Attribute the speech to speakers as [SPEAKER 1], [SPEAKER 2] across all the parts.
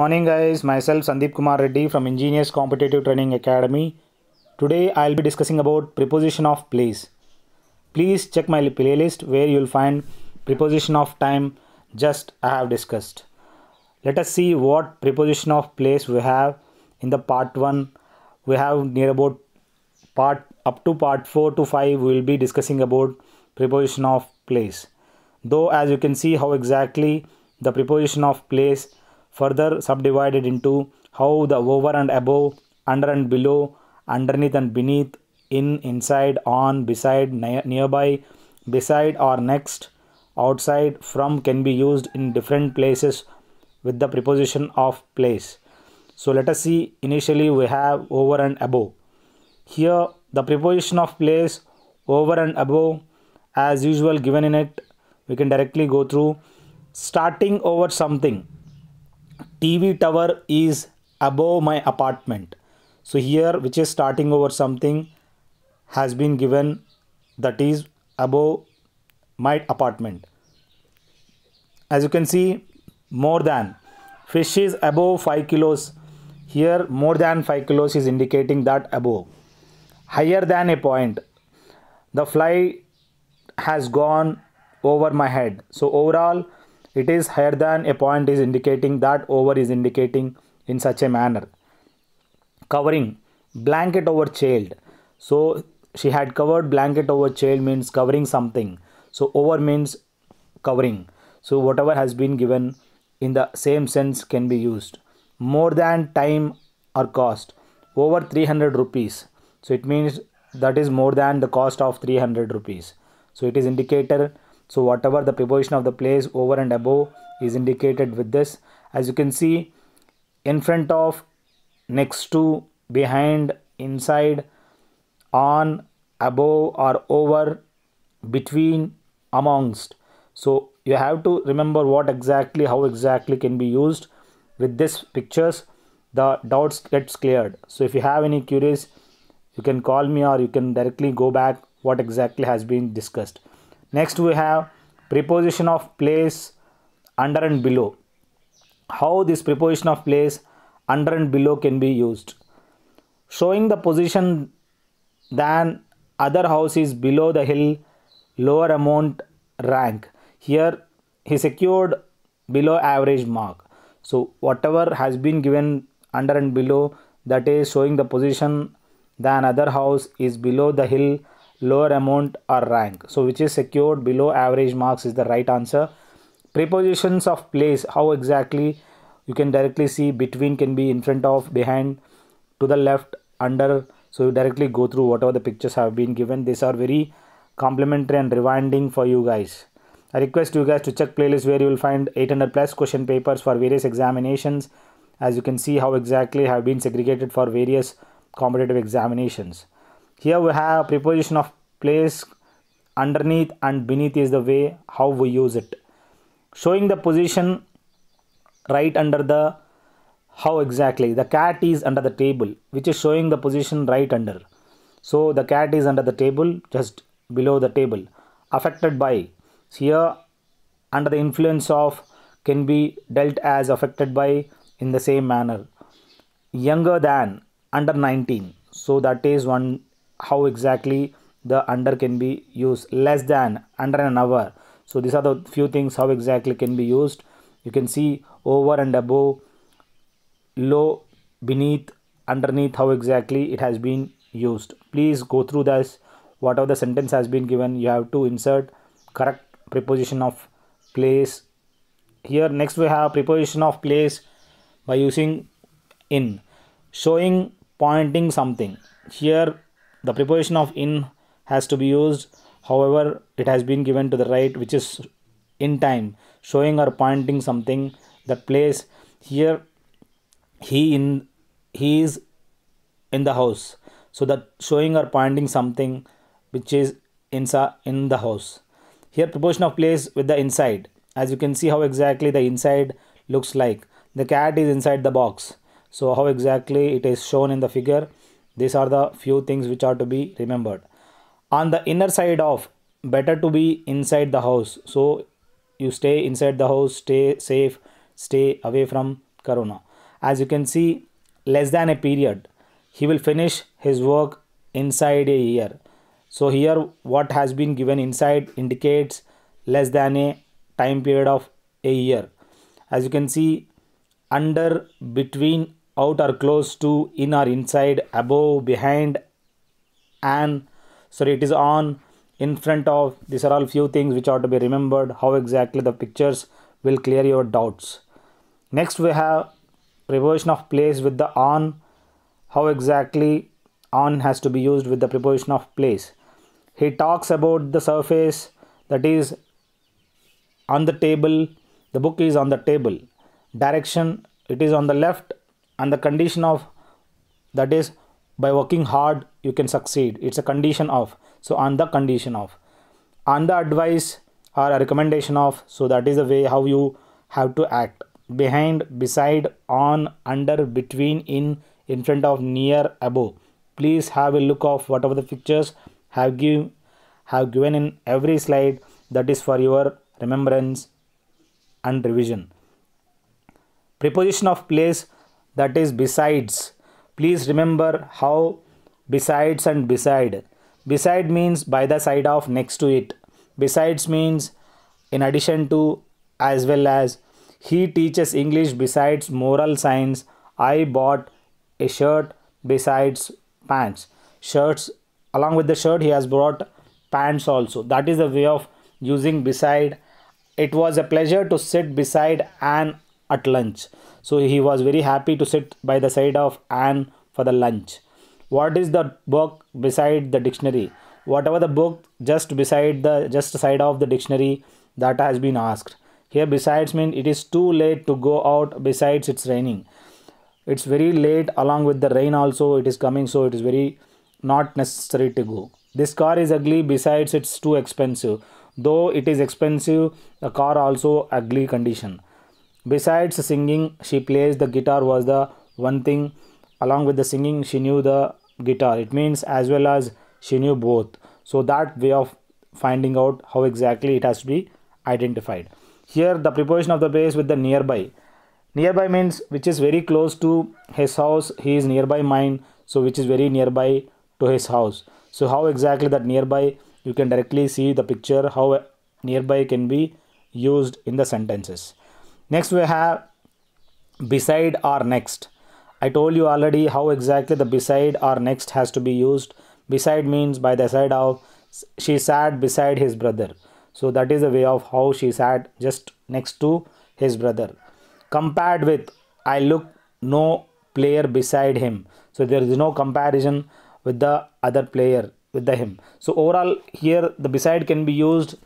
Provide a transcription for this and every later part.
[SPEAKER 1] Morning guys, myself Sandeep Kumar Reddy from Engineers Competitive Training Academy. Today I'll be discussing about preposition of place. Please check my playlist where you'll find preposition of time just I have discussed. Let us see what preposition of place we have in the part 1. We have near about part up to part 4 to 5 we will be discussing about preposition of place. Though as you can see how exactly the preposition of place further subdivided into how the over and above, under and below, underneath and beneath, in, inside, on, beside, nearby, beside or next, outside, from can be used in different places with the preposition of place. So let us see initially we have over and above. Here the preposition of place over and above as usual given in it we can directly go through starting over something TV tower is above my apartment. So here which is starting over something has been given that is above my apartment. As you can see more than fish is above 5 kilos here more than 5 kilos is indicating that above higher than a point the fly has gone over my head so overall it is higher than a point is indicating that over is indicating in such a manner covering blanket over child so she had covered blanket over child means covering something so over means covering so whatever has been given in the same sense can be used more than time or cost over 300 rupees so it means that is more than the cost of 300 rupees so it is indicator so whatever the preposition of the place over and above is indicated with this. As you can see, in front of, next to, behind, inside, on, above or over, between, amongst. So you have to remember what exactly, how exactly can be used with this pictures the doubts gets cleared so if you have any queries you can call me or you can directly go back what exactly has been discussed Next we have preposition of place under and below. How this preposition of place under and below can be used. Showing the position than other house is below the hill lower amount rank. Here he secured below average mark. So whatever has been given under and below that is showing the position than other house is below the hill lower amount or rank so which is secured below average marks is the right answer prepositions of place how exactly you can directly see between can be in front of behind to the left under so you directly go through whatever the pictures have been given these are very complimentary and rewinding for you guys i request you guys to check playlist where you will find 800 plus question papers for various examinations as you can see how exactly have been segregated for various competitive examinations here we have preposition of place underneath and beneath is the way how we use it showing the position right under the how exactly the cat is under the table which is showing the position right under so the cat is under the table just below the table affected by here under the influence of can be dealt as affected by in the same manner younger than under 19 so that is one how exactly the under can be used less than under an hour so these are the few things how exactly can be used you can see over and above low beneath underneath how exactly it has been used please go through this whatever the sentence has been given you have to insert correct preposition of place here next we have preposition of place by using in showing pointing something here the preposition of in has to be used however it has been given to the right which is in time showing or pointing something That place here he in he is in the house so that showing or pointing something which is insa in the house here proportion of place with the inside as you can see how exactly the inside looks like the cat is inside the box so how exactly it is shown in the figure these are the few things which are to be remembered. On the inner side of, better to be inside the house. So you stay inside the house, stay safe, stay away from corona. As you can see, less than a period. He will finish his work inside a year. So here what has been given inside indicates less than a time period of a year. As you can see, under, between out or close to, in or inside, above, behind, and sorry, it is on, in front of. These are all few things which are to be remembered. How exactly the pictures will clear your doubts. Next, we have preposition of place with the on. How exactly on has to be used with the preposition of place. He talks about the surface that is on the table. The book is on the table. Direction it is on the left and the condition of that is by working hard you can succeed it's a condition of so on the condition of on the advice or a recommendation of so that is the way how you have to act behind beside on under between in in front of near above please have a look of whatever the pictures have give have given in every slide that is for your remembrance and revision preposition of place that is besides please remember how besides and beside beside means by the side of next to it besides means in addition to as well as he teaches english besides moral science i bought a shirt besides pants shirts along with the shirt he has brought pants also that is the way of using beside it was a pleasure to sit beside an at lunch. So he was very happy to sit by the side of Anne for the lunch. What is the book beside the dictionary? Whatever the book just beside the just side of the dictionary that has been asked. Here besides mean it is too late to go out besides it's raining. It's very late along with the rain also it is coming so it is very not necessary to go. This car is ugly besides it's too expensive. Though it is expensive the car also ugly condition. Besides singing, she plays the guitar was the one thing. Along with the singing, she knew the guitar. It means as well as she knew both. So that way of finding out how exactly it has to be identified. Here the preposition of the place with the nearby. Nearby means which is very close to his house. He is nearby mine. So which is very nearby to his house. So how exactly that nearby you can directly see the picture how nearby can be used in the sentences. Next we have beside or next. I told you already how exactly the beside or next has to be used. Beside means by the side of she sat beside his brother. So that is the way of how she sat just next to his brother. Compared with I look no player beside him. So there is no comparison with the other player with the him. So overall here the beside can be used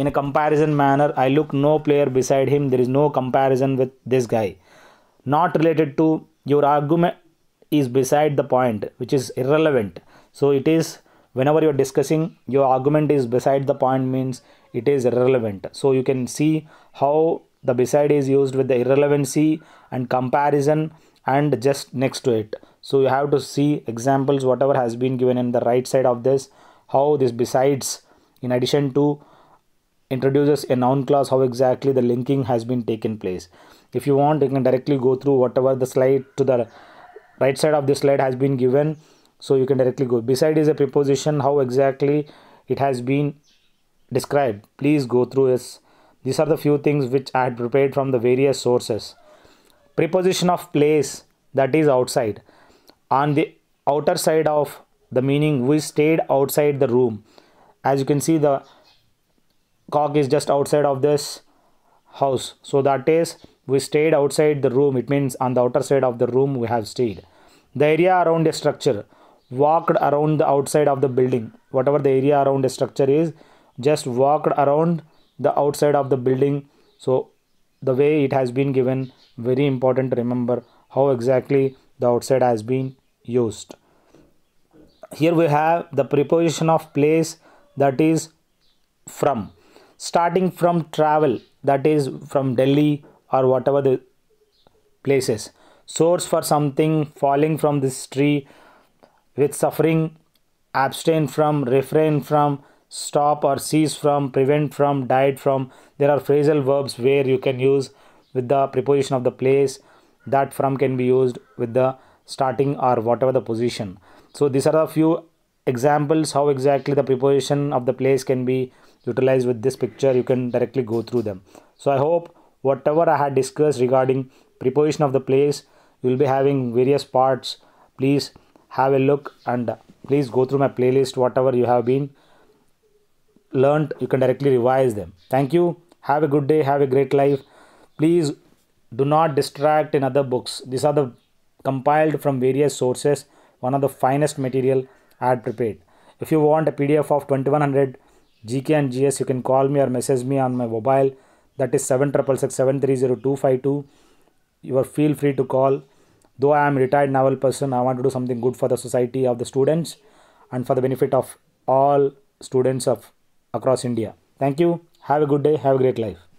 [SPEAKER 1] in a comparison manner i look no player beside him there is no comparison with this guy not related to your argument is beside the point which is irrelevant so it is whenever you're discussing your argument is beside the point means it is irrelevant so you can see how the beside is used with the irrelevancy and comparison and just next to it so you have to see examples whatever has been given in the right side of this how this besides in addition to introduces a noun clause how exactly the linking has been taken place if you want you can directly go through whatever the slide to the right side of this slide has been given so you can directly go beside is a preposition how exactly it has been described please go through this these are the few things which i had prepared from the various sources preposition of place that is outside on the outer side of the meaning we stayed outside the room as you can see the cock is just outside of this house so that is we stayed outside the room it means on the outer side of the room we have stayed the area around a structure walked around the outside of the building whatever the area around a structure is just walked around the outside of the building so the way it has been given very important to remember how exactly the outside has been used here we have the preposition of place that is from starting from travel that is from Delhi or whatever the places source for something falling from this tree with suffering abstain from refrain from stop or cease from prevent from died from there are phrasal verbs where you can use with the preposition of the place that from can be used with the starting or whatever the position so these are a few examples how exactly the preposition of the place can be utilize with this picture you can directly go through them so i hope whatever i had discussed regarding preposition of the place you will be having various parts please have a look and please go through my playlist whatever you have been learned you can directly revise them thank you have a good day have a great life please do not distract in other books these are the compiled from various sources one of the finest material i had prepared if you want a pdf of 2100 GK and GS, you can call me or message me on my mobile. That is 766730252. You are feel free to call. Though I am retired naval person, I want to do something good for the society of the students and for the benefit of all students of across India. Thank you. Have a good day. Have a great life.